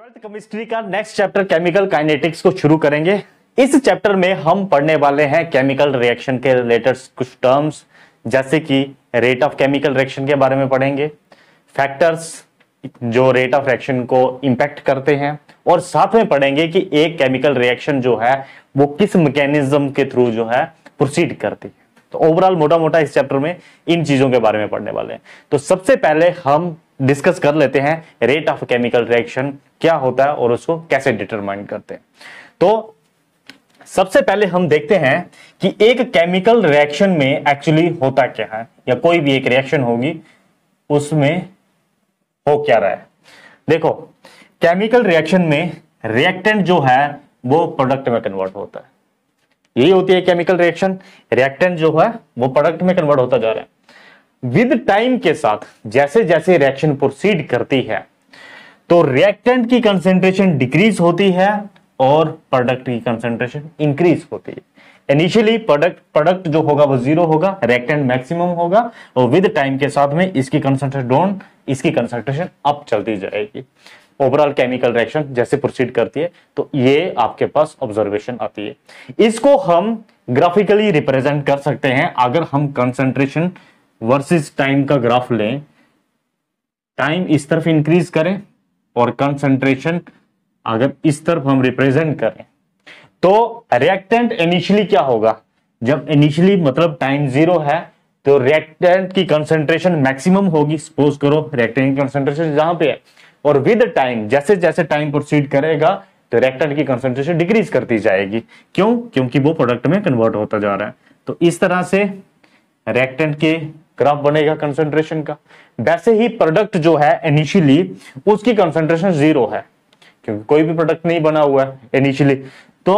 twelfth chemistry का next chapter chemical kinetics को शुरू करेंगे इस चैप्टर में हम पढ़ने वाले हैं केमिकल रिएक्शन के रिलेटेड कुछ टर्म्स जैसे कि रेट ऑफ केमिकल रिएक्शन के बारे में पढ़ेंगे फैक्टर्स जो रेट ऑफ रिएक्शन को इंपैक्ट करते हैं और साथ में पढ़ेंगे कि एक केमिकल रिएक्शन जो है वो किस मैकेनिज्म के थ्रू जो है प्रोसीड करती है तो ओवरऑल मोटा मोटा इस चैप्टर में इन चीजों के बारे में पढ़ने वाले हैं तो सबसे पहले हम डिस्कस कर लेते हैं रेट ऑफ केमिकल रिएक्शन क्या होता है और उसको कैसे डिटरमाइन करते हैं तो सबसे पहले हम देखते हैं कि एक केमिकल रिएक्शन में एक्चुअली होता क्या है या कोई भी एक रिएक्शन होगी उसमें हो क्या रहा है देखो केमिकल रिएक्शन में रिएक्टेंट जो है वो प्रोडक्ट में कन्वर्ट होता है यही होती है केमिकल रिएक्शन रिएक्टेंट जो है वो प्रोडक्ट में कन्वर्ट होता जा रहा है विद टाइम के साथ जैसे जैसे रिएक्शन प्रोसीड करती है तो रिएक्टेंट की कंसेंट्रेशन डिक्रीज होती है और प्रोडक्ट की कंसेंट्रेशन इंक्रीज होती है इनिशियली प्रोडक्ट प्रोडक्ट जो होगा वो जीरो होगा रिएक्टेंट मैक्सिमम होगा और विद टाइम के साथ में इसकी कंसेंट्रेशन डाउन इसकी कंसेंट्रेशन अप चलती जाएगी ओवरऑल केमिकल रिएक्शन जैसे प्रोसीड करती है तो ये आपके पास ऑब्जर्वेशन आती है इसको हम ग्राफिकली रिप्रेजेंट कर सकते हैं अगर हम कंसेंट्रेशन वर्सेस टाइम का ग्राफ लें टाइम इस तरफ इंक्रीज करें और कंसंट्रेशन अगर इस तरफ हम रिप्रेजेंट करें तो रिएक्टेंट इनिशियली क्या होगा जब इनिशियली मतलब टाइम जीरो है तो रिएक्टेंट की कंसंट्रेशन मैक्सिमम होगी सपोज करो रिएक्टेंट की कंसंट्रेशन जहां पे है और विद टाइम जैसे जैसे टाइम प्रोसीड करेगा तो रिएक्टेंट की कंसंट्रेशन डिक्रीज करती जाएगी क्यों क्योंकि वो प्रोडक्ट में कन्वर्ट होता जा रहा है तो इस तरह से रिएक्टेंट के ग्राफ बनेगा कंसेंट्रेशन का वैसे ही प्रोडक्ट जो है इनिशियली उसकी कंसेंट्रेशन जीरो है क्योंकि कोई भी प्रोडक्ट नहीं बना हुआ है इनिशियली तो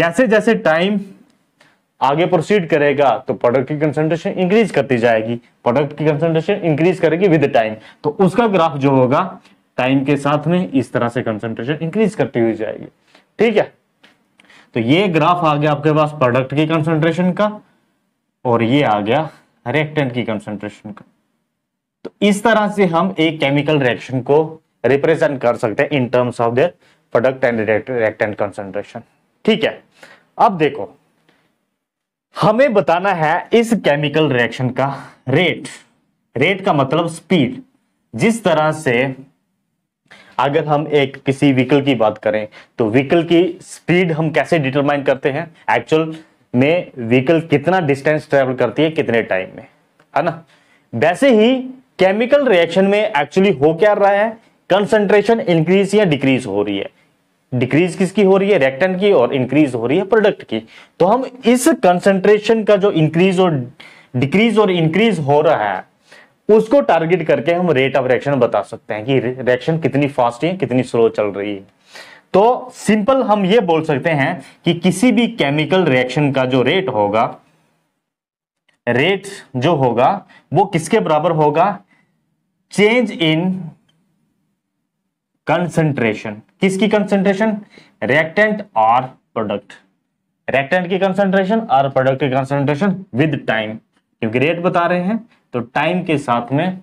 जैसे जैसे टाइम आगे प्रोसीड करेगा तो प्रोडक्ट की कंसेंट्रेशन इंक्रीज करती जाएगी प्रोडक्ट की कंसेंट्रेशन इंक्रीज करेगी विद टाइम तो उसका ग्राफ जो होगा टाइम के साथ में इस तरह से कंसेंट्रेशन इंक्रीज करती हुई जाएगी ठीक है तो ये ग्राफ आ गया आपके पास प्रोडक्ट की कंसेंट्रेशन का और ये आ गया रिएक्टेंट की कंसंट्रेशन का तो इस तरह से हम एक केमिकल रिएक्शन को रिप्रेजेंट कर सकते हैं in terms of the product and reactant concentration ठीक है अब देखो हमें बताना है इस केमिकल रिएक्शन का रेट रेट का मतलब स्पीड जिस तरह से अगर हम एक किसी व्हीकल की बात करें तो व्हीकल की स्पीड हम कैसे डिटरमाइन करते हैं एक्चुअल में व्हीकल कितना डिस्टेंस ट्रेवल करती है कितने टाइम में है ना वैसे ही केमिकल रिएक्शन में एक्चुअली हो क्या रहा है कंसंट्रेशन इंक्रीज या डिक्रीज हो रही है डिक्रीज किसकी हो रही है रिएक्टेंट की और इंक्रीज हो रही है प्रोडक्ट की तो हम इस कंसंट्रेशन का जो इंक्रीज और डिक्रीज और इंक्रीज हो रहा है उसको टारगेट करके हम रेट ऑफ रिएक्शन बता सकते हैं कि रिएक्शन कितनी फास्ट है कितनी स्लो चल रही है तो सिंपल हम ये बोल सकते हैं कि किसी भी केमिकल रिएक्शन का जो रेट होगा रेट जो होगा वो किसके बराबर होगा चेंज इन कंसंट्रेशन किसकी कंसंट्रेशन रिएक्टेंट और प्रोडक्ट रिएक्टेंट की कंसंट्रेशन और प्रोडक्ट की कंसंट्रेशन विद टाइम क्योंकि रेट बता रहे हैं तो टाइम के साथ में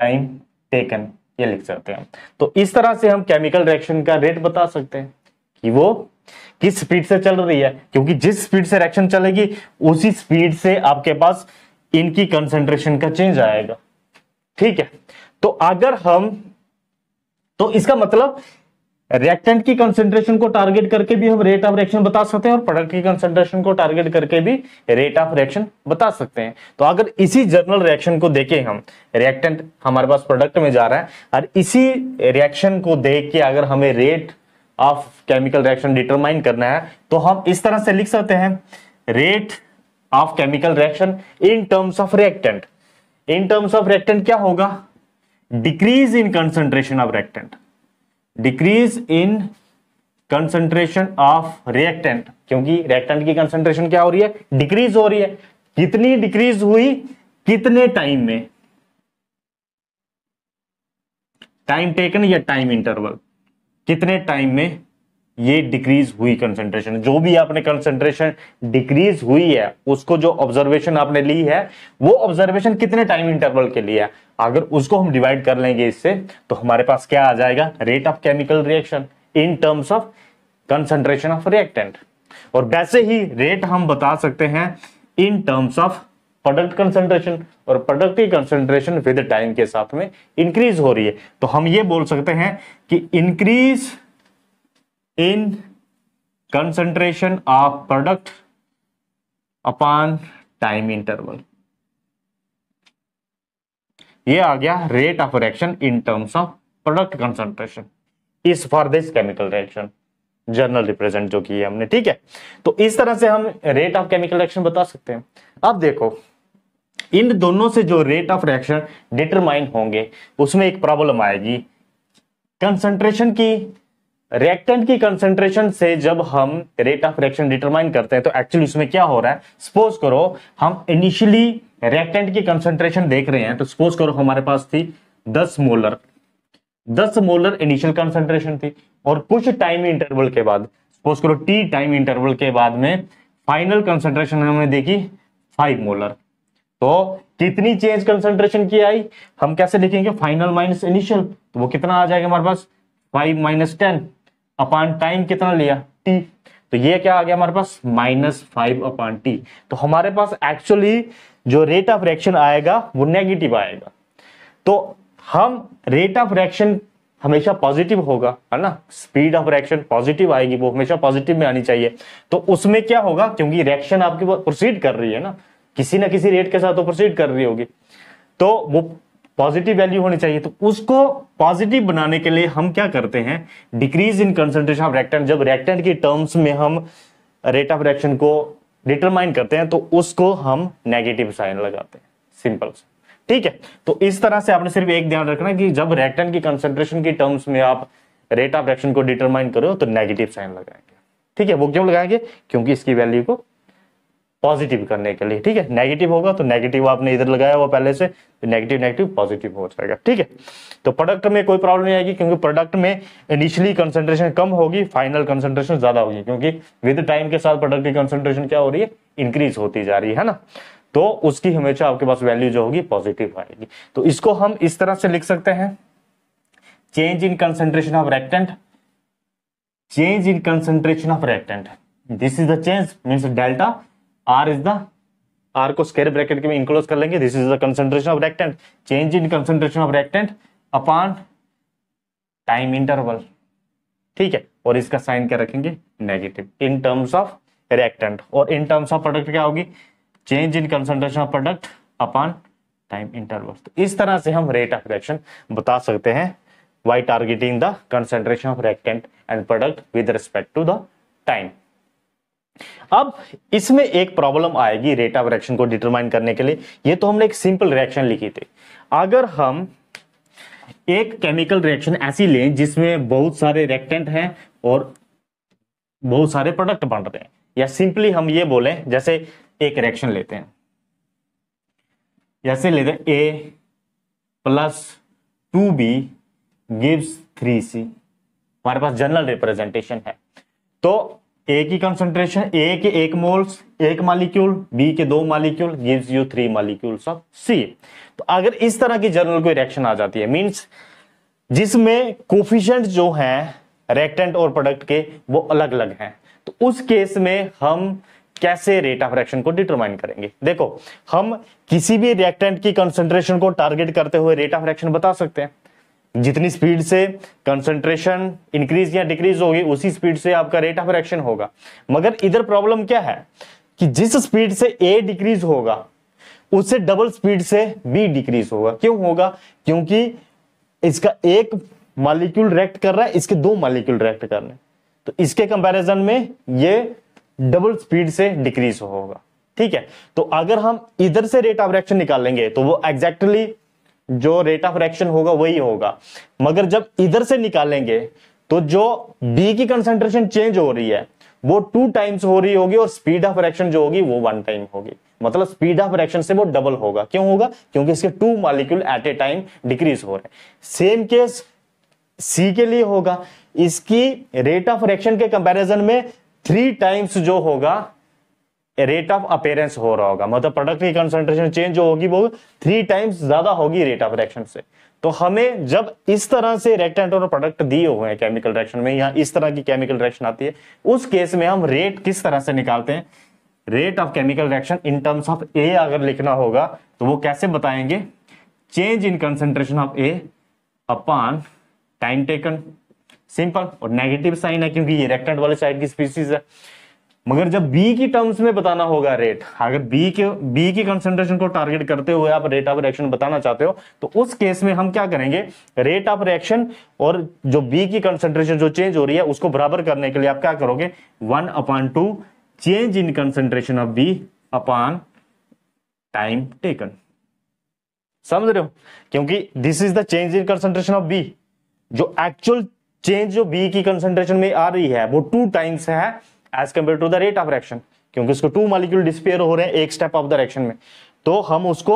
टाइम टेकन ये लिख सकते हैं तो इस तरह से हम केमिकल रिएक्शन का रेट बता सकते हैं कि वो किस स्पीड से चल रही है क्योंकि जिस स्पीड से रिएक्शन चलेगी उसी स्पीड से आपके पास इनकी कंसेंट्रेशन का चेंज आएगा ठीक है तो अगर हम तो इसका मतलब रिएक्टेंट की कंसेंट्रेशन को टारगेट करके भी हम रेट ऑफ रिएक्शन बता सकते हैं और प्रोडक्ट की कंसेंट्रेशन को टारगेट करके भी रेट ऑफ रिएक्शन बता सकते हैं तो अगर इसी जनरल रिएक्शन को देखें हम रिएक्टेंट हमारे पास प्रोडक्ट में जा रहा है और इसी रिएक्शन को देख के अगर हमें rate of chemical reaction determine करना है तो हम इस तरह से लिख सकते हैं rate of chemical reaction in terms of reactant in terms of reactant क्या होगा decrease in concentration of reactant decrease in concentration of reactant क्योंकि रिएक्टेंट की कंसंट्रेशन क्या हो रही है डिक्रीज हो रही है कितनी डिक्रीज हुई कितने टाइम में टाइम टेकन या टाइम इंटरवल कितने टाइम में ये डिक्रीज हुई कंसंट्रेशन जो भी आपने कंसंट्रेशन डिक्रीज हुई है उसको जो ऑब्जर्वेशन आपने ली है वो ऑब्जर्वेशन कितने टाइम इंटरवल के लिए है अगर उसको हम डिवाइड कर लेंगे इससे तो हमारे पास क्या आ जाएगा rate of chemical reaction in terms of concentration of reactant और वैसे ही रेट हम बता सकते हैं in terms of product concentration और प्रोडक्ट की कंसंट्रेशन विद टाइम के साथ में इंक्रीज हो रही है तो हम ये बोल सकते हैं कि increase in concentration of product upon time interval ये आ गया rate of reaction in terms of product concentration is for this chemical reaction general represent जो की हमने ठीक है तो इस तरह से हम रेट ऑफ केमिकल रिएक्शन बता सकते हैं अब देखो इन दोनों से जो रेट ऑफ रिएक्शन डिटरमाइन होंगे उसमें एक प्रॉब्लम आएगी कंसंट्रेशन की रिएक्टेंट की कंसंट्रेशन से जब हम रेट ऑफ रिएक्शन डिटरमाइन करते हैं तो एक्चुअली उसमें क्या हो रहा है सपोज करो हम इनिशियली रिएक्टेंट की कंसंट्रेशन देख रहे हैं तो सपोज करो हमारे पास थी दस मोलर दस मोलर इनिशियल कंसंट्रेशन थी और कुछ टाइम इंटरवल के बाद सपोज करो टी टाइम इंटरवल के बाद में फाइनल कंसंट्रेशन हमने देखी फाइव मोलर तो कितनी चेंज कंसंट्रेशन की आई हम कैसे लिखेंगे फाइनल माइनस इनिशियल तो वो कितना आ जाएगा हमारे पास five minus ten upon time कितना लिया टी तो ये क्या आ गया हमारे पास माइनस फाइव अपॉन टी तो हमारे पास एक्चुअली जो रेट ऑफ रिएक्शन आएगा वो नेगेटिव आएगा तो हम रेट ऑफ रिएक्शन हमेशा पॉजिटिव होगा है ना स्पीड ऑफ रिएक्शन पॉजिटिव आएगी वो हमेशा पॉजिटिव में आनी चाहिए तो उसमें क्या होगा क्योंकि रिएक्शन आपके पास प्रोसीड कर रही है ना किसी ना किसी रेट के साथ वो प्रोसीड कर रही होगी तो वो पॉजिटिव वैल्यू होनी चाहिए तो उसको पॉजिटिव बनाने के लिए हम क्या करते हैं decrease in concentration of reactant जब रिएक्टेंट की टर्म्स में हम रेट ऑफ रिएक्शन को डिटरमाइन करते हैं तो उसको हम नेगेटिव साइन लगाते हैं सिंपल से ठीक है तो इस तरह से आपने सिर्फ एक ध्यान रखना कि जब रेक्टन की कंसेंट्रेशन की टर्म्स में आप रेट ऑफ रेक्शन को डिटरमाइन करो तो नेगेटिव साइन लगाएंगे ठीक है वो क्यों लगाएंगे क्योंकि इसकी वैल्यू को पॉजिटिव करने के लिए ठीक है नेगेटिव होगा तो नेगेटिव आपने इधर लगाया हुआ पहले से तो नेगेटिव नेगेटिव पॉजिटिव हो जाएगा ठीक है तो प्रोडक्ट में कोई प्रॉब्लम नहीं आएगी क्योंकि प्रोडक्ट में इनिशियली कंसंट्रेशन कम होगी फाइनल कंसंट्रेशन ज्यादा होगी क्योंकि विद टाइम के साथ प्रोडक्ट की कंसेंट्रेशन क्या हो रही है इंक्रीज होती जा रही है ना तो उसकी हमेशा आपके पास वैल्यू जो होगी पॉजिटिव आएगी तो इसको हम इस तरह से लिख सकते हैं change in concentration of reactant change in concentration of reactant this is the change means delta R is the R को स्केर ब्रैकेट में इंक्लोज कर लेंगे this is the concentration of reactant change in concentration of reactant upon time interval ठीक है और इसका sign क्या रखेंगे negative in terms of reactant और इन टर्म्स ऑफ प्रोडक्ट क्या होगी change in concentration of product upon time interval तो इस तरह से हम रेट ऑफ रिएक्शन बता सकते हैं by targeting the concentration of reactant and product with respect to the time अब इसमें एक प्रॉब्लम आएगी रेट ऑफ रिएक्शन को डिटरमाइन करने के लिए ये तो हमने एक सिंपल रिएक्शन लिखी थी अगर हम एक केमिकल रिएक्शन ऐसी लें जिसमें बहुत सारे रिएक्टेंट हैं और बहुत सारे प्रोडक्ट बन रहे हैं या सिंपली हम ये बोले जैसे एक रिएक्शन लेते हैं जैसे लेते A plus two B gives three C हमारे पास जनरल रिप्रेजेंटेशन है तो ए की कंसंट्रेशन ए के एक मोल्स एक मालिक्यूल बी के दो molecule gives you three molecules of C तो अगर इस तरह की जनरल कोई रिएक्शन आ जाती है मींस जिसमें कोफिशेंट जो हैं रिएक्टेंट और प्रोडक्ट के वो अलग अलग हैं तो उस केस में हम कैसे रेट ऑफ रिएक्शन को डिटरमाइन करेंगे देखो हम किसी भी रिएक्टेंट की कंसंट्रेशन को टारगेट करते हुए रेट ऑफ रिएक्शन बता सकते हैं जितनी स्पीड से कंसंट्रेशन इंक्रीज या डिक्रीज होगी उसी स्पीड से आपका रेट ऑफ रिएक्शन होगा मगर इधर प्रॉब्लम क्या है कि जिस स्पीड से ए डिक्रीज होगा उससे डबल स्पीड से बी डिक्रीज होगा क्यों होगा क्योंकि इसका एक मालिक्यूल रिएक्ट कर रहा है इसके दो मालिक्यूल रिएक्ट कर रहे हैं तो इसके कंपैरिजन में ये डबल स्पीड से डिक्रीज होगा ठीक है तो अगर हम इधर से रेट ऑफ रिएक्शन निकालेंगे तो वो एग्जैक्टली जो रेट ऑफ रिएक्शन होगा वही होगा मगर जब इधर से निकालेंगे तो जो बी की कंसेंट्रेशन चेंज हो रही है वो टू टाइम्स हो रही होगी और स्पीड ऑफ रिएक्शन जो होगी वो वन टाइम होगी मतलब स्पीड ऑफ रिएक्शन से वो डबल होगा क्यों होगा क्योंकि इसके two molecule at a time decrease हो रहे हैं सेम केस सी के लिए होगा इसकी रेट ऑफ रिएक्शन के कंपैरिजन में थ्री टाइम्स जो होगा रेट ऑफ अपेयरेंस हो रहा होगा मतलब प्रोडक्ट की कंसंट्रेशन चेंज जो होगी वो थ्री टाइम्स ज्यादा होगी रेट ऑफ रिएक्शन से तो हमें जब इस तरह से रेक्टेंट और प्रोडक्ट दिए हुए हैं केमिकल रिएक्शन में या इस तरह की केमिकल रिएक्शन आती है उस केस में हम रेट किस तरह से निकालते हैं rate of chemical reaction in terms of A अगर लिखना होगा तो वो कैसे बताएंगे change in concentration of A upon time taken simple और नेगेटिव साइन है क्योंकि ये रेक्टेंट वाले साइड की स्पीसीज है मगर जब बी की टर्म्स में बताना होगा रेट अगर बी के बी की कंसेंट्रेशन को टारगेट करते हुए आप रेट ऑफ रिएक्शन बताना चाहते हो तो उस केस में हम क्या करेंगे रेट ऑफ रिएक्शन और जो बी की कंसेंट्रेशन जो चेंज हो रही है उसको बराबर करने के लिए आप क्या करोगे one upon two change in concentration of B upon time taken समझ रहे हो क्योंकि this is the change in concentration of B जो एक्चुअल चेंज जो बी की कंसेंट्रेशन में आ रही है वो टू टाइम्स है as compare to the rate of reaction क्योंकि उसको टू मॉलिक्यूल डिस्पेयर हो रहे हैं एक स्टेप ऑफ द रिएक्शन में तो हम उसको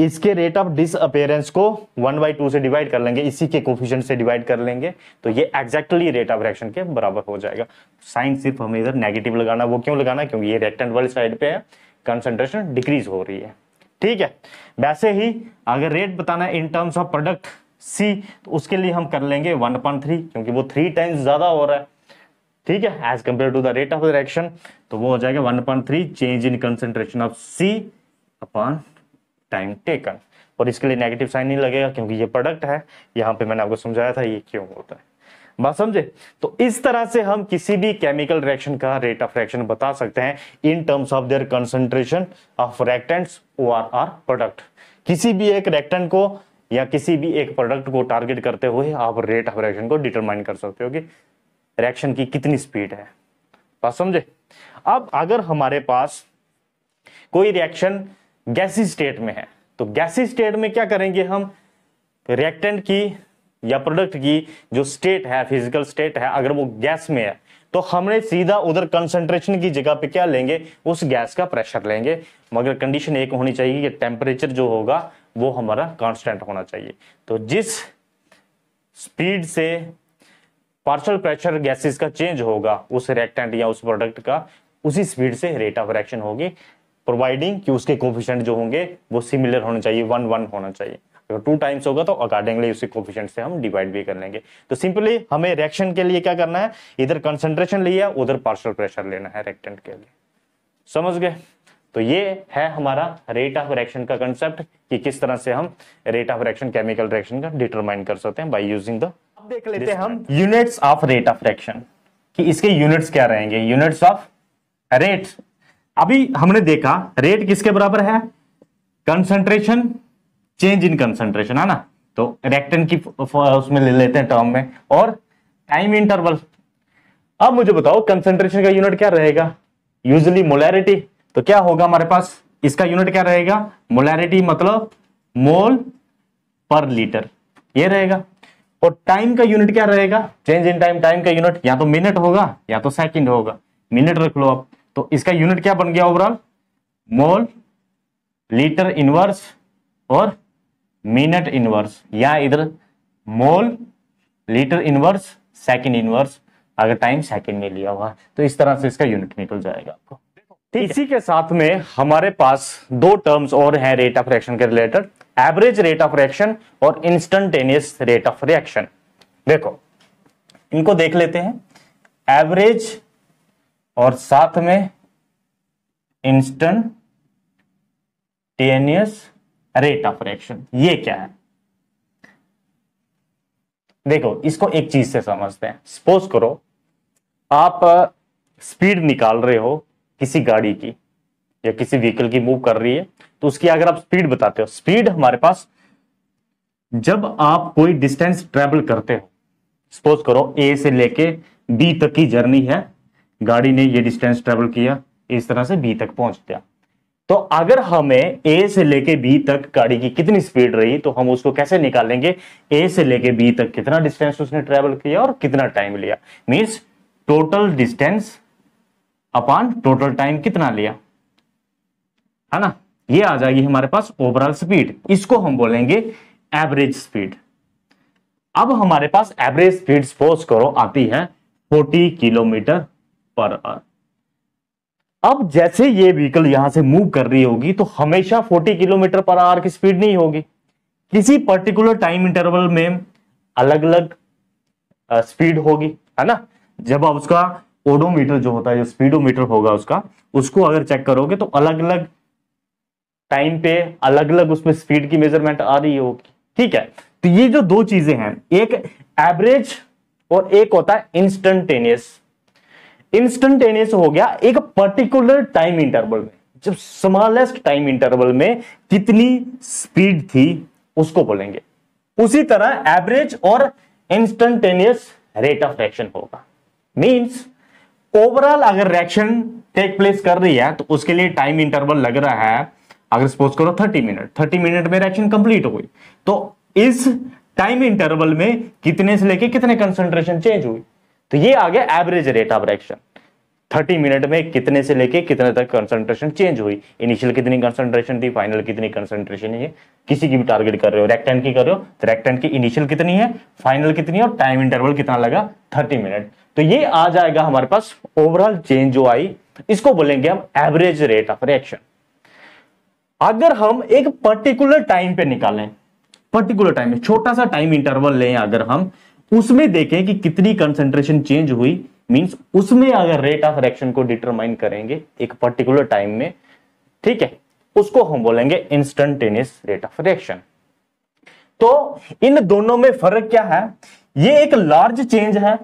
इसके रेट ऑफ डिसअपेयरेंस को वन बाई टू से डिवाइड कर लेंगे इसी के कोफिशियंट से डिवाइड कर लेंगे तो ये एक्जैक्टली रेट ऑफ रिएक्शन के बराबर हो जाएगा साइन सिर्फ हमें इधर नेगेटिव लगाना वो क्यों लगाना क्योंकि ये रिएक्टेंट वाली साइड पे है कंसंट्रेशन डिक्रीज हो रही है ठीक है वैसे ही अगर रेट बताना है in terms of product C तो उसके लिए हम कर लेंगे वन पॉइंट थ्री क्योंकि वो थ्री टाइम्स ज्यादा हो रहा है ठीक है as compare to the rate of reaction तो वो हो जाएगा one point three change in concentration of C upon time taken और इसके लिए नेगेटिव साइन नहीं लगेगा क्योंकि ये प्रोडक्ट है यहाँ पे मैंने आपको समझाया था ये क्यों होता है बात समझे तो इस तरह से हम किसी भी केमिकल रिएक्शन का रेट ऑफ रिएक्शन बता सकते हैं in terms of their concentration of reactants or product किसी भी एक रिएक्टेंट को या किसी भी एक प्रोडक्ट को टारगेट करते हुए आप रेट ऑफ रिएक्शन को डिटरमाइन कर सकते हो कि रिएक्शन की कितनी स्पीड है बात समझे अब अगर हमारे पास कोई रिएक्शन गैसी स्टेट में है तो गैसी स्टेट में क्या करेंगे हम रिएक्टेंट की या प्रोडक्ट की जो स्टेट है फिजिकल स्टेट है अगर वो गैस में है तो हमने सीधा उधर कंसंट्रेशन की जगह पे क्या लेंगे उस गैस का प्रेशर लेंगे मगर कंडीशन एक होनी चाहिए कि टेम्परेचर जो होगा वो हमारा कांस्टेंट होना चाहिए तो जिस स्पीड से पार्शल प्रेशर गैसेस का चेंज होगा उस रिएक्टेंट या उस प्रोडक्ट का उसी स्पीड से रेट ऑफ रिएक्शन होगी प्रोवाइडिंग कि उसके कोफिशेंट जो होंगे वो सिमिलर होने चाहिए वन वन होना चाहिए अगर टू टाइम्स होगा तो अकॉर्डिंगली उसके कोफिशेंट से हम डिवाइड भी कर लेंगे तो सिंपली हमें रिएक्शन के लिए क्या करना है इधर कंसेंट्रेशन लिया उधर पार्शल प्रेशर लेना है रिएक्टेंट के लिए समझ गए तो ये है हमारा रेट ऑफ रिएक्शन का कंसेप्ट कि किस तरह से हम rate of reaction chemical reaction का डिटरमाइन कर सकते हैं बाय यूजिंग द देख लेते हैं हम units of rate of fraction कि इसके यूनिट्स क्या रहेंगे यूनिट्स ऑफ रेट अभी हमने देखा रेट किसके बराबर है कंसंट्रेशन चेंज इन कंसंट्रेशन है ना तो रेक्टन की उसमें ले लेते हैं टर्म में और टाइम इंटरवल अब मुझे बताओ कंसंट्रेशन का यूनिट क्या रहेगा यूजली मोलैरिटी तो क्या होगा हमारे पास इसका यूनिट क्या रहेगा मोलैरिटी मतलब मोल पर लीटर ये रहेगा और टाइम का यूनिट क्या रहेगा चेंज इन टाइम टाइम का यूनिट या तो मिनट होगा या तो सेकंड होगा मिनट रख लो आप तो इसका यूनिट क्या बन गया ओवरऑल मोल लीटर इनवर्स और मिनट इनवर्स या इधर mole litre inverse second inverse अगर टाइम सेकंड में लिया हुआ तो इस तरह से इसका यूनिट निकल जाएगा आपको इसी के साथ में हमारे पास दो टर्म्स और हैं रेट ऑफ रिएक्शन के related average rate of reaction और इंस्टेंटेनियस रेट ऑफ रिएक्शन देखो इनको देख लेते हैं एवरेज और साथ में इंस्टेंटेनियस रेट ऑफ रिएक्शन ये क्या है देखो इसको एक चीज से समझते हैं सपोज करो आप स्पीड निकाल रहे हो किसी गाड़ी की या किसी व्हीकल की मूव कर रही है तो उसकी अगर आप स्पीड बताते हो स्पीड हमारे पास जब आप कोई डिस्टेंस ट्रेवल करते हो सपोज करो ए से लेके बी तक की जर्नी है गाड़ी ने ये डिस्टेंस ट्रेवल किया इस तरह से बी तक पहुंच गया तो अगर हमें ए से लेके बी तक गाड़ी की कितनी स्पीड रही तो हम उसको कैसे निकालेंगे ए से लेके बी तक कितना डिस्टेंस उसने ट्रेवल किया और कितना टाइम लिया means total distance upon total time कितना लिया है ना ये आ जाएगी हमारे पास ओवरऑल स्पीड इसको हम बोलेंगे एवरेज स्पीड अब हमारे पास एवरेज स्पीड सपोज करो आती है 40 किलोमीटर पर आवर अब जैसे ये व्हीकल यहां से मूव कर रही होगी तो हमेशा 40 किलोमीटर पर आवर की स्पीड नहीं होगी किसी पर्टिकुलर टाइम इंटरवल में अलग अलग स्पीड होगी है ना जब आप उसका ओडोमीटर जो होता है जो स्पीडोमीटर होगा उसका उसको अगर चेक करोगे तो अलग अलग टाइम पे अलग अलग उसमें स्पीड की मेजरमेंट आ रही होगी ठीक है तो ये जो दो चीजें हैं एक एवरेज और एक होता है इंस्टेंटेनियस इंस्टेंटेनियस हो गया एक पर्टिकुलर टाइम इंटरवल में जब स्मॉलेस्ट टाइम इंटरवल में कितनी स्पीड थी उसको बोलेंगे उसी तरह एवरेज और इंस्टेंटेनियस रेट ऑफ रिएक्शन होगा मींस ओवरऑल अगर रिएक्शन टेक प्लेस कर रही है तो उसके लिए टाइम इंटरवल लग रहा है अगर सपोज करो थर्टी मिनट थर्टी मिनट में रिएक्शन कंप्लीट हो गई तो इस टाइम इंटरवल में कितने से लेके कितने कंसंट्रेशन चेंज हुई तो ये आ गया average rate of reaction 30 minute में कितने से लेके कितने तक कंसंट्रेशन चेंज हुई इनिशियल कितनी कंसंट्रेशन थी फाइनल कितनी कंसंट्रेशन है किसी की भी टारगेट कर रहे हो रेक्टेंट की कर रहे हो तो रेक्टेंट की इनिशियल कितनी है फाइनल कितनी है और टाइम इंटरवल कितना लगा 30 मिनट तो ये आ जाएगा हमारे पास ओवरऑल चेंज जो आई इसको बोलेंगे हम एवरेज रेट ऑफ रिएक्शन अगर हम एक पर्टिकुलर टाइम पे निकालें पर्टिकुलर टाइम में छोटा सा टाइम इंटरवल लें अगर हम उसमें देखें कि कितनी कंसेंट्रेशन चेंज हुई मींस उसमें अगर रेट ऑफ रिएक्शन को डिटरमाइन करेंगे एक पर्टिकुलर टाइम में ठीक है उसको हम बोलेंगे इंस्टेंटेनियस रेट ऑफ रिएक्शन तो इन दोनों में फर्क क्या है ये एक लार्ज चेंज है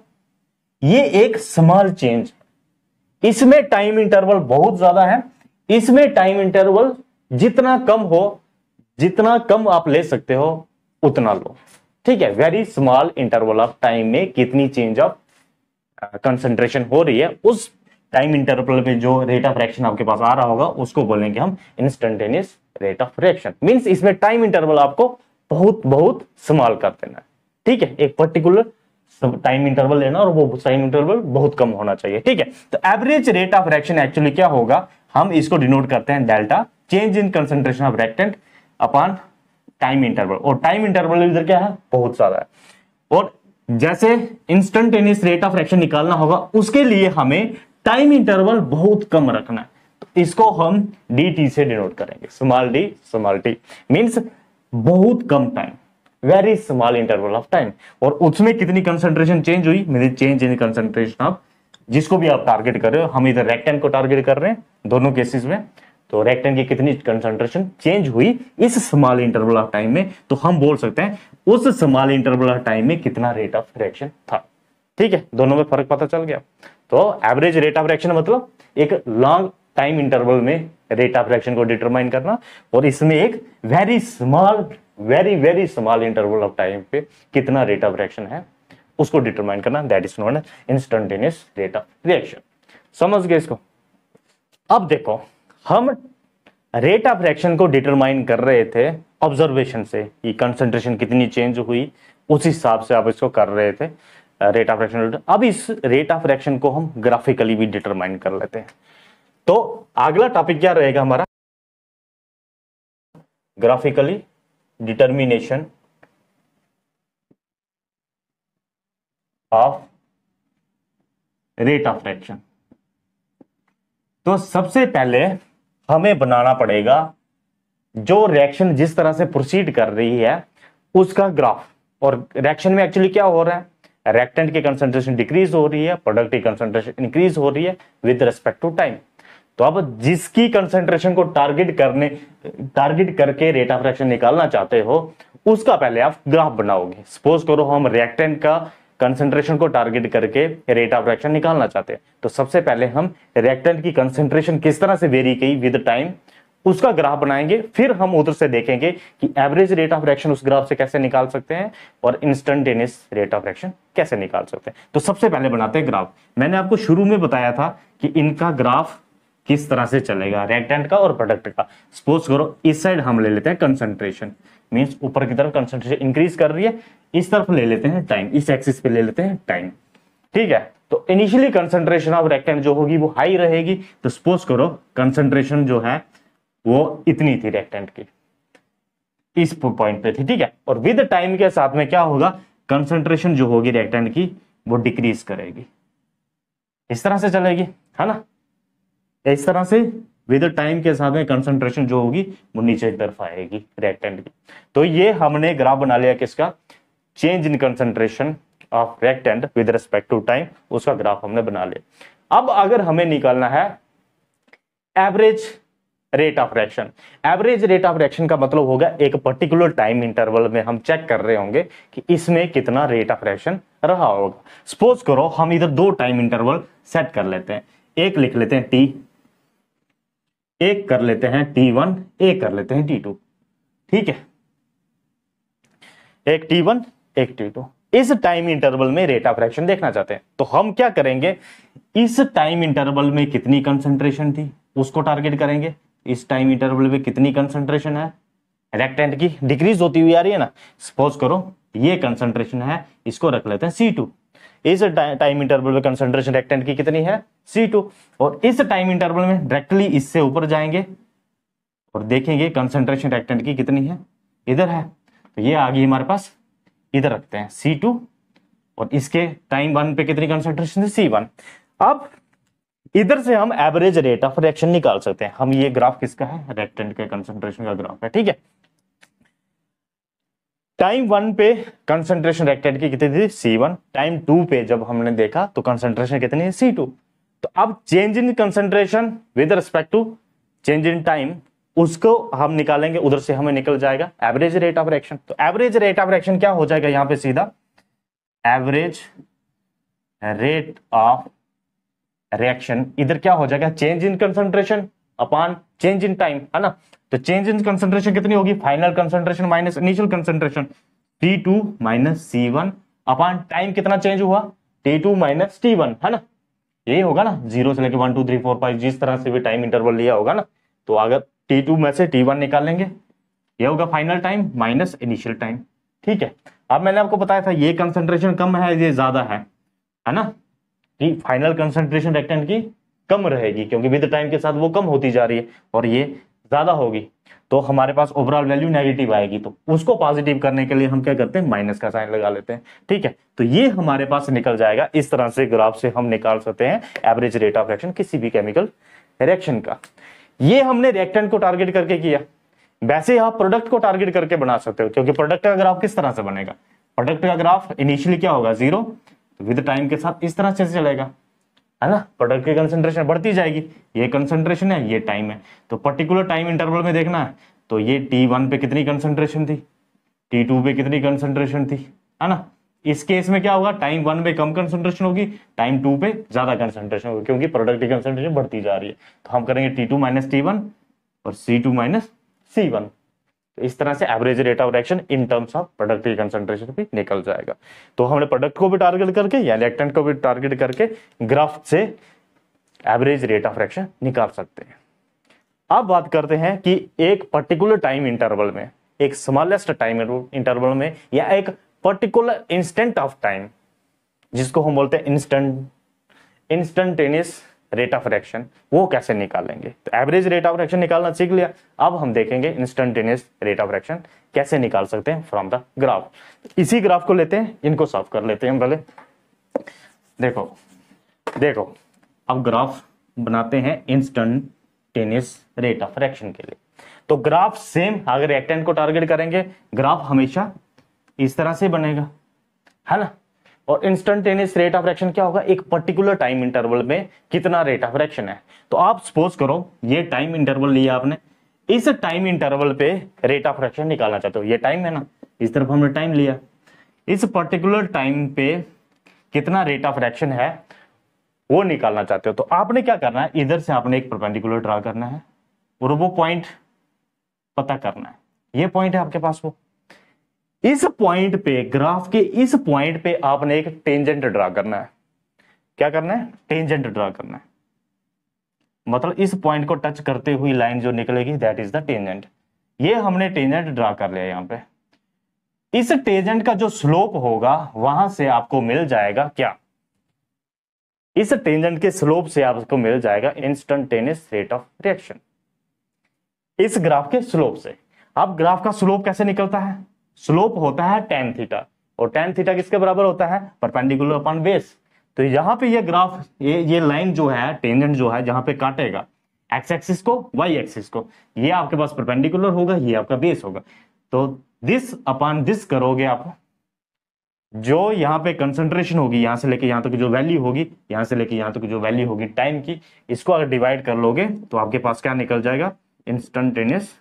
ये एक स्मॉल चेंज इसमें टाइम इंटरवल बहुत ज्यादा है इसमें टाइम इंटरवल जितना कम हो जितना कम आप ले सकते हो उतना लो ठीक है very small interval of time में कितनी चेंज ऑफ कंसंट्रेशन हो रही है उस टाइम इंटरवल पे जो रेट ऑफ रिएक्शन आपके पास आ रहा होगा उसको बोलेंगे हम instantaneous rate of reaction means इसमें टाइम इंटरवल आपको बहुत बहुत स्मॉल कर देना है ठीक है एक पर्टिकुलर टाइम इंटरवल लेना और वो टाइम इंटरवल बहुत कम होना चाहिए ठीक है तो average rate of reaction actually क्या होगा हम इसको डिनोट करते हैं delta change in concentration of reactant upon time interval और टाइम इंटरवल इधर क्या है बहुत सारा है और जैसे इंस्टेंटेनियस रेट ऑफ रिएक्शन निकालना होगा उसके लिए हमें टाइम इंटरवल बहुत कम रखना है तो इसको हम डी टी से डिनोट करेंगे small D small T means बहुत कम time very small interval of time और उसमें कितनी कंसेंट्रेशन चेंज हुई mean change in concentration of जिसको भी आप टारगेट कर रहे हो हम इधर रेक्टेंट को टारगेट कर रहे हैं दोनों केसेस में तो रेक्टेन की कितनी कंसंट्रेशन चेंज हुई इस स्मॉल इंटरवल ऑफ टाइम में तो हम बोल सकते हैं उस स्मॉल इंटरवल ऑफ टाइम में कितना रेट ऑफ रिएक्शन था ठीक है दोनों में फर्क पता चल गया तो एवरेज रेट ऑफ रिएक्शन मतलब एक लॉन्ग टाइम इंटरवल में रेट ऑफ रिएक्शन को डिटरमाइन करना और इसमें एक very small very very small interval of time पे कितना रेट ऑफ रिएक्शन है उसको डिटरमाइन करना that is known instantaneous rate of reaction समझ गए इसको अब देखो हम रेट ऑफ रिएक्शन को डिटरमाइन कर रहे थे ऑब्जर्वेशन से कि कंसंट्रेशन कितनी चेंज हुई उस हिसाब से आप इसको कर रहे थे रेट ऑफ रिएक्शन अब इस रेट ऑफ रिएक्शन को हम ग्राफिकली भी डिटरमाइन कर लेते हैं तो अगला टॉपिक क्या रहेगा हमारा graphically determination of rate of reaction तो सबसे पहले हमें बनाना पड़ेगा जो रिएक्शन जिस तरह से प्रोसीड कर रही है उसका ग्राफ और रिएक्शन में एक्चुअली क्या हो रहा है रिएक्टेंट की कंसंट्रेशन डिक्रीज हो रही है प्रोडक्ट की कंसंट्रेशन इंक्रीज हो रही है विद रेस्पेक्ट टू टाइम तो अब जिसकी कंसंट्रेशन को टारगेट करने टारगेट करके रेट ऑफ रिएक्शन निकालना चाहते हो उसका पहले आप ग्राफ बनाओगे सपोज करो हम रिएक्टेंट का कंसेंट्रेशन को टारगेट करके रेट ऑफ रिएक्शन निकालना चाहते हैं तो सबसे पहले हम रिएक्टेंट की कंसेंट्रेशन किस तरह से वेरी की विद टाइम उसका ग्राफ बनाएंगे फिर हम उधर से देखेंगे कि एवरेज रेट ऑफ रिएक्शन उस ग्राफ से कैसे निकाल सकते हैं और इंस्टेंटेनियस रेट ऑफ रिएक्शन कैसे निकाल सकते हैं तो सबसे पहले बनाते हैं ग्राफ मैंने आपको शुरू में बताया था कि इनका ग्राफ किस तरह से चलेगा रिएक्टेंट का और प्रोडक्ट का सपोज करो इस साइड हम ले लेते हैं कंसंट्रेशन मीन्स ऊपर की तरफ कंसंट्रेशन इंक्रीज कर रही है इस तरफ ले लेते हैं टाइम इस एक्सिस पे ले लेते हैं टाइम ठीक है तो इनिशियली कंसंट्रेशन ऑफ रेक्टेंट जो होगी वो हाई रहेगी तो सपोज करो कंसंट्रेशन जो है वो इतनी थी रेक्टेंट की इस पॉइंट पे थी ठीक है और विद टाइम के साथ में क्या होगा कंसंट्रेशन जो होगी रेक्टेंट की वो डिक्रीज करेगी इस तरह से चलेगी है ना या इस तरह से विद टाइम के साथ में कंसंट्रेशन जो होगी वो नीचे की तरफ आएगी रेक्टेंट की तो ये हमने ग्राफ बना लिया किसका change in concentration of reactant with respect to time उसका ग्राफ हमने बना लिया अब अगर हमें निकालना है average rate of reaction average rate of reaction का मतलब होगा एक पर्टिकुलर टाइम इंटरवल में हम चेक कर रहे होंगे कि इसमें कितना रेट ऑफ रिएक्शन रहा होगा सपोज करो हम इधर दो टाइम इंटरवल सेट कर लेते हैं एक लिख लेते हैं टी एक कर लेते हैं टी वन ए कर लेते हैं टी टू ठीक है एक टी वन एक टी टू इस टाइम इंटरवल में रेट ऑफ रिएक्शन देखना चाहते हैं तो हम क्या करेंगे इस टाइम इंटरवल में कितनी कंसंट्रेशन थी उसको टारगेट करेंगे इस टाइम इंटरवल में कितनी कंसंट्रेशन है रेक्टेंट की डिक्रीज होती हुई आ रही है ना सपोज करो ये कंसंट्रेशन है इसको रख लेते हैं सी टू इस टाइम इंटरवल में कंसेंट्रेशन रेक्टेंट की कितनी है C2 और इस टाइम इंटरवल में डायरेक्टली इससे ऊपर जाएंगे और देखेंगे कंसेंट्रेशन रेक्टेंट की कितनी है इधर है तो ये आ गई हमारे पास इधर रखते हैं सी और इसके टाइम वन पे कितनी कंसेंट्रेशन थी सी अब इधर से हम एवरेज रेट ऑफ रिएक्शन निकाल सकते हैं हम ये ग्राफ किसका है रेक्टेंट के कंसेंट्रेशन का ग्राफ है ठीक है टाइम वन पे कंसंट्रेशन रेक्टेड की कितनी थी सी वन टाइम टू पे जब हमने देखा तो कंसंट्रेशन कितनी है सी टू तो अब change in concentration with respect to change in time उसको हम निकालेंगे उधर से हमें निकल जाएगा एवरेज रेट ऑफ रिएक्शन तो एवरेज रेट ऑफ रिएक्शन क्या हो जाएगा यहां पे सीधा एवरेज रेट ऑफ रिएक्शन इधर क्या हो जाएगा change in concentration upon change in time है ना तो चेंज इन कंसेंट्रेशन कितनी होगी final concentration minus initial concentration T two minus C one upon time कितना चेंज हुआ T two minus T one है ना यही होगा ना जीरो से लेके one two three four five जिस तरह से भी टाइम इंटरवल लिया होगा ना तो अगर टी टू में से टी वन निकाल लेंगे ये होगा final time minus initial time ठीक है अब मैंने आपको बताया था ये कंसेंट्रेशन कम है ये ज्यादा है है ना फाइनल कंसेंट्रेशन रेक्टेंट की कम रहेगी क्योंकि विद टाइम के साथ वो कम होती जा रही है और ये ज्यादा होगी तो हमारे पास ओवरऑल वैल्यू नेगेटिव आएगी तो उसको पॉजिटिव करने के लिए हम क्या करते हैं माइनस का साइन लगा लेते हैं ठीक है तो ये हमारे पास निकल जाएगा इस तरह से ग्राफ से हम निकाल सकते हैं एवरेज रेट ऑफ रिएक्शन किसी भी केमिकल रिएक्शन का ये हमने रिएक्टेंट को टारगेट करके किया वैसे आप प्रोडक्ट को टारगेट करके बना सकते हो क्योंकि प्रोडक्ट का ग्राफ किस तरह से बनेगा प्रोडक्ट का ग्राफ इनिशियली क्या होगा जीरो विद टाइम के साथ इस तरह से चलेगा है ना प्रोडक्ट की कंसेंट्रेशन बढ़ती जाएगी ये कंसेंट्रेशन है ये टाइम है तो पर्टिकुलर टाइम इंटरवल में देखना है तो ये टी वन पे कितनी कंसेंट्रेशन थी टी टू पे कितनी कंसेंट्रेशन थी है ना इस केस में क्या होगा टाइम वन पे कम कंसंट्रेशन होगी टाइम टू पे ज्यादा कंसंट्रेशन होगी क्योंकि प्रोडक्ट की कंसंट्रेशन बढ़ती जा रही है तो हम करेंगे T two minus T one और C two minus C one तो इस तरह से average rate of reaction in terms of product की कंसंट्रेशन भी निकल जाएगा तो हमने प्रोडक्ट को भी टारगेट करके या रिएक्टेंट को भी टारगेट करके ग्राफ से एवरेज रेट ऑफ रिएक्शन निकाल सकते हैं अब बात करते हैं कि एक पर्टिकुलर टाइम इंटरवल में एक स्मॉलेस्ट टाइम इंटरवल में या एक पर्टिकुलर इंस्टेंट ऑफ टाइम जिसको हम बोलते हैं instant instantaneous rate of reaction वो कैसे निकालेंगे तो एवरेज रेट ऑफ रिएक्शन निकालना सीख लिया अब हम देखेंगे इंस्टेंटेनियस रेट ऑफ रिएक्शन कैसे निकाल सकते हैं फ्रॉम द ग्राफ इसी ग्राफ को लेते हैं इनको सॉल्व कर लेते हैं पहले देखो देखो अब ग्राफ बनाते हैं इंस्टेंटेनियस रेट ऑफ रिएक्शन के लिए तो ग्राफ सेम अगर रिएक्टेंट को टारगेट करेंगे ग्राफ हमेशा इस तरह से बनेगा है ना और इंस्टेंटेनियस रेट ऑफ रिएक्शन क्या होगा एक पर्टिकुलर टाइम इंटरवल में कितना रेट ऑफ रिएक्शन है तो आप सपोज करो ये टाइम इंटरवल लिया आपने इस टाइम इंटरवल पे रेट ऑफ रिएक्शन निकालना चाहते हो ये टाइम है ना इस तरफ हमने टाइम लिया इस पर्टिकुलर टाइम पे कितना रेट ऑफ रिएक्शन है वो निकालना चाहते हो तो आपने क्या करना है इधर से आपने एक परपेंडिकुलर ड्रा करना है और वो पॉइंट पता करना है ये पॉइंट है आपके पास वो इस पॉइंट पे ग्राफ के इस पॉइंट पे आपने एक टेंजेंट ड्रा करना है क्या करना है टेंजेंट ड्रा करना है मतलब इस पॉइंट को टच करते हुई लाइन जो निकलेगी दैट इज द टेंजेंट ये हमने टेंजेंट ड्रा कर लिया यहां पे इस टेंजेंट का जो स्लोप होगा वहां से आपको मिल जाएगा क्या इस टेंजेंट के स्लोप से आपको मिल जाएगा इंस्टेंटेनियस रेट ऑफ रिएक्शन इस ग्राफ के स्लोप से अब ग्राफ का स्लोप कैसे निकलता है स्लोप होता है टेन थीटा और टेन थीटा किसके बराबर होता है परपेंडिकुलर अपॉन बेस तो यहाँ पे ये ग्राफ ये ये लाइन जो है टेंजेंट जो है जहां पे काटेगा एक्स एक्सिस को वाई एक्सिस को ये आपके पास परपेंडिकुलर होगा ये आपका बेस होगा तो दिस अपॉन दिस करोगे आप जो यहाँ पे कंसंट्रेशन होगी यहां से लेके यहाँ तक तो जो वैल्यू होगी यहां से लेके यहाँ तक तो जो वैल्यू होगी टाइम की इसको अगर डिवाइड कर लोगे तो आपके पास क्या निकल जाएगा instantaneous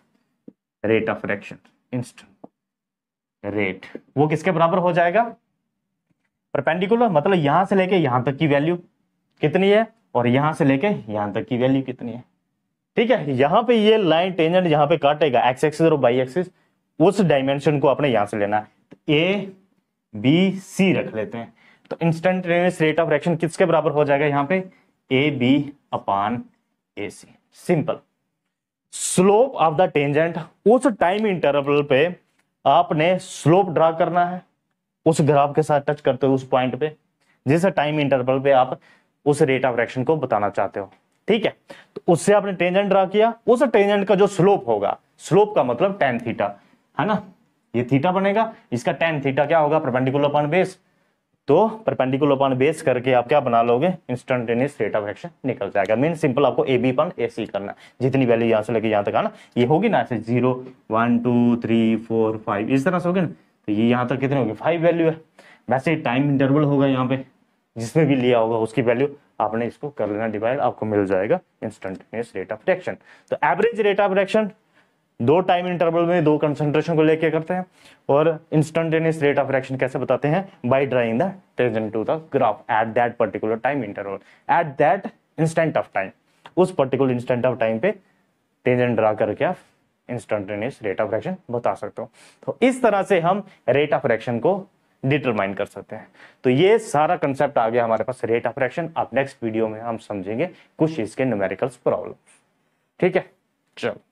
rate of reaction instant rate वो किसके बराबर हो जाएगा परपेंडिकुलर मतलब यहां से लेके यहां तक की वैल्यू कितनी है और यहां से लेके यहां तक की वैल्यू कितनी है ठीक है यहां पे ये लाइन टेंजेंट यहां पे काटेगा एक्स एक्सिस और बाई एक्सिस उस डायमेंशन को अपने यहां से लेना है ए बी सी रख लेते हैं तो इंस्टेंटेनियस रेट ऑफ रिएक्शन किसके बराबर हो जाएगा यहां पे A B upon A C simple slope of the tangent उस टाइम इंटरवल पे आपने स्लोप ड्रा करना है उस ग्राफ के साथ टच करते हो उस पॉइंट पे जिस टाइम इंटरवल पे आप उस रेट ऑफ रिएक्शन को बताना चाहते हो ठीक है तो उससे आपने टेंजेंट ड्रा किया उस टेंजेंट का जो स्लोप होगा स्लोप का मतलब टेन थीटा है ना ये थीटा बनेगा इसका टेन थीटा क्या होगा परपेंडिकुलर अपॉन बेस तो परपेंडिकुलर अपॉन बेस करके आप क्या बना लोगे इंस्टेंटेनियस रेट ऑफ एक्शन निकल जाएगा मीन सिंपल आपको ए बी अपन ए सी करना जितनी वैल्यू यहाँ से लेके यहाँ तक आना ये होगी ना ऐसे zero one two three four five इस तरह से होगी ना तो ये यहाँ तक कितने होगी फाइव वैल्यू है वैसे टाइम इंटरवल होगा यहाँ पे जिसमें भी लिया होगा उसकी वैल्यू आपने इसको कर लेना डिवाइड आपको मिल जाएगा इंस्टेंटेनियस रेट ऑफ रिएक्शन तो एवरेज रेट ऑफ रिएक्शन दो टाइम इंटरवल में दो कंसंट्रेशन को लेके करते हैं और इंस्टेंटेनियस रेट ऑफ रिएक्शन कैसे बताते हैं by drawing the tangent to the graph at that particular time interval at that instant of time उस पर्टिकुलर इंस्टेंट ऑफ टाइम पे टेंजेंट ड्रा करके आप इंस्टेंटेनियस रेट ऑफ रिएक्शन बता सकते हो तो इस तरह से हम रेट ऑफ रिएक्शन को डिटरमाइन कर सकते हैं तो ये सारा कंसेप्ट आ गया हमारे पास रेट ऑफ रिएक्शन आप नेक्स्ट वीडियो में हम समझेंगे कुछ इसके न्यूमेरिकल्स प्रॉब्लम ठीक है चलो